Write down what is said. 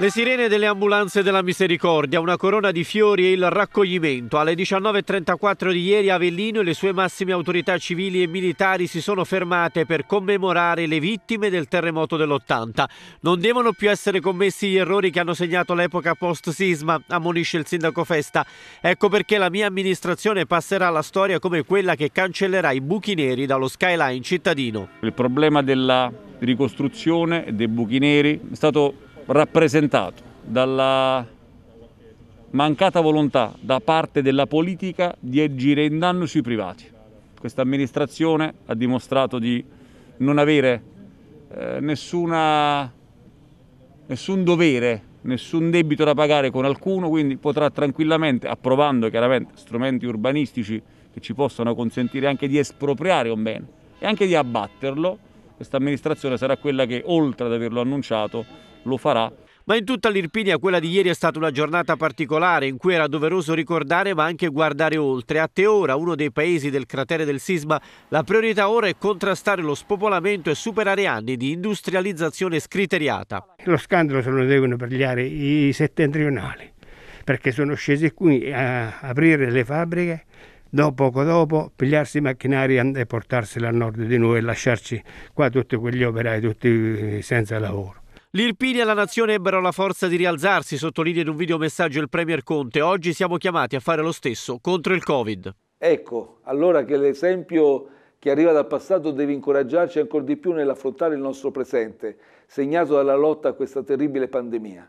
Le sirene delle ambulanze della misericordia, una corona di fiori e il raccoglimento. Alle 19.34 di ieri Avellino e le sue massime autorità civili e militari si sono fermate per commemorare le vittime del terremoto dell'80. Non devono più essere commessi gli errori che hanno segnato l'epoca post-sisma, ammonisce il sindaco Festa. Ecco perché la mia amministrazione passerà alla storia come quella che cancellerà i buchi neri dallo skyline cittadino. Il problema della ricostruzione dei buchi neri è stato rappresentato dalla mancata volontà da parte della politica di agire in danno sui privati. Questa amministrazione ha dimostrato di non avere eh, nessuna, nessun dovere, nessun debito da pagare con alcuno, quindi potrà tranquillamente, approvando chiaramente strumenti urbanistici che ci possano consentire anche di espropriare un bene e anche di abbatterlo, questa amministrazione sarà quella che, oltre ad averlo annunciato, lo farà. Ma in tutta l'Irpinia quella di ieri è stata una giornata particolare in cui era doveroso ricordare ma anche guardare oltre. A Teora, uno dei paesi del cratere del sisma, la priorità ora è contrastare lo spopolamento e superare anni di industrializzazione scriteriata. Lo scandalo se lo devono prendere i settentrionali perché sono scesi qui a aprire le fabbriche dopo, poco dopo, pigliarsi i macchinari e portarseli a nord di noi e lasciarci qua tutti quegli operai tutti senza lavoro. L'Irpinia e la nazione ebbero la forza di rialzarsi, sottolinea in un videomessaggio il Premier Conte. Oggi siamo chiamati a fare lo stesso contro il Covid. Ecco, allora che l'esempio che arriva dal passato deve incoraggiarci ancora di più nell'affrontare il nostro presente, segnato dalla lotta a questa terribile pandemia.